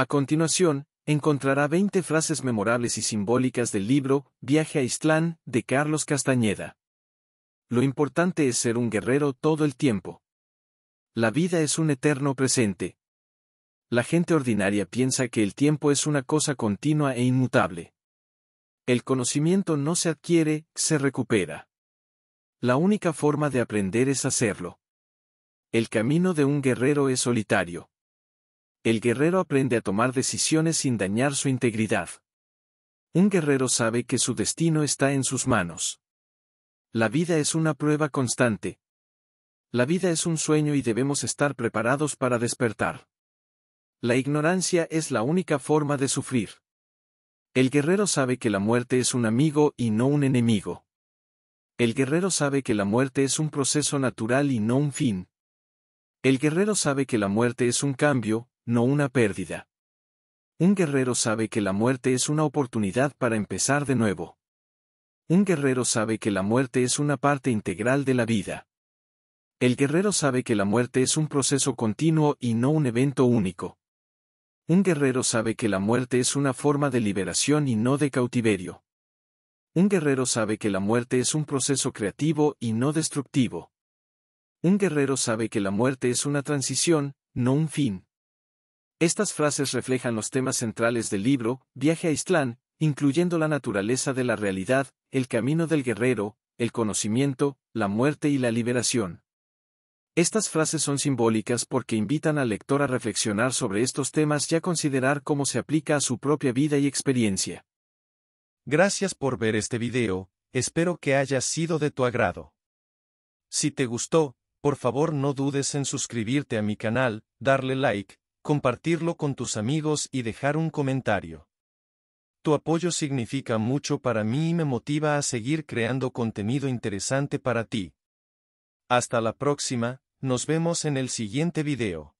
A continuación, encontrará 20 frases memorables y simbólicas del libro Viaje a Istlán, de Carlos Castañeda. Lo importante es ser un guerrero todo el tiempo. La vida es un eterno presente. La gente ordinaria piensa que el tiempo es una cosa continua e inmutable. El conocimiento no se adquiere, se recupera. La única forma de aprender es hacerlo. El camino de un guerrero es solitario el guerrero aprende a tomar decisiones sin dañar su integridad. Un guerrero sabe que su destino está en sus manos. La vida es una prueba constante. La vida es un sueño y debemos estar preparados para despertar. La ignorancia es la única forma de sufrir. El guerrero sabe que la muerte es un amigo y no un enemigo. El guerrero sabe que la muerte es un proceso natural y no un fin. El guerrero sabe que la muerte es un cambio, no una pérdida. Un guerrero sabe que la muerte es una oportunidad para empezar de nuevo. Un guerrero sabe que la muerte es una parte integral de la vida. El guerrero sabe que la muerte es un proceso continuo y no un evento único. Un guerrero sabe que la muerte es una forma de liberación y no de cautiverio. Un guerrero sabe que la muerte es un proceso creativo y no destructivo. Un guerrero sabe que la muerte es una transición, no un fin. Estas frases reflejan los temas centrales del libro, Viaje a Islán, incluyendo la naturaleza de la realidad, el camino del guerrero, el conocimiento, la muerte y la liberación. Estas frases son simbólicas porque invitan al lector a reflexionar sobre estos temas y a considerar cómo se aplica a su propia vida y experiencia. Gracias por ver este video, espero que haya sido de tu agrado. Si te gustó, por favor no dudes en suscribirte a mi canal, darle like, compartirlo con tus amigos y dejar un comentario. Tu apoyo significa mucho para mí y me motiva a seguir creando contenido interesante para ti. Hasta la próxima, nos vemos en el siguiente video.